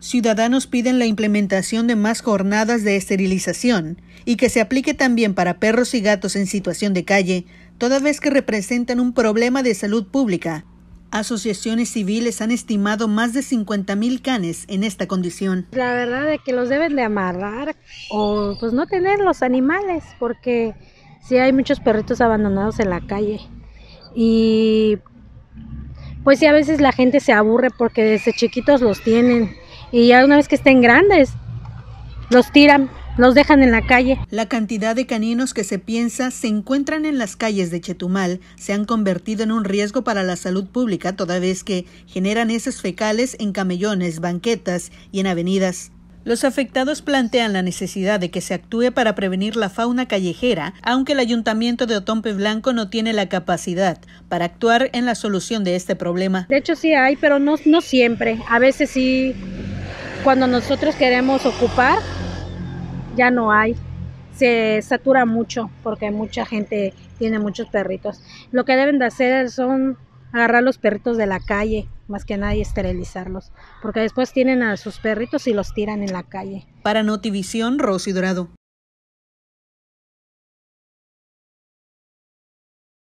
Ciudadanos piden la implementación de más jornadas de esterilización y que se aplique también para perros y gatos en situación de calle, toda vez que representan un problema de salud pública. Asociaciones civiles han estimado más de mil canes en esta condición. La verdad es que los deben de amarrar o pues no tener los animales porque si hay muchos perritos abandonados en la calle. Y pues sí a veces la gente se aburre porque desde chiquitos los tienen y ya una vez que estén grandes, los tiran, los dejan en la calle. La cantidad de caninos que se piensa se encuentran en las calles de Chetumal se han convertido en un riesgo para la salud pública toda vez que generan esos fecales en camellones, banquetas y en avenidas. Los afectados plantean la necesidad de que se actúe para prevenir la fauna callejera, aunque el ayuntamiento de Otompe Blanco no tiene la capacidad para actuar en la solución de este problema. De hecho sí hay, pero no, no siempre. A veces sí cuando nosotros queremos ocupar, ya no hay. Se satura mucho porque mucha gente tiene muchos perritos. Lo que deben de hacer son agarrar los perritos de la calle, más que nada y esterilizarlos, porque después tienen a sus perritos y los tiran en la calle. Para Notivisión, Rosy Dorado.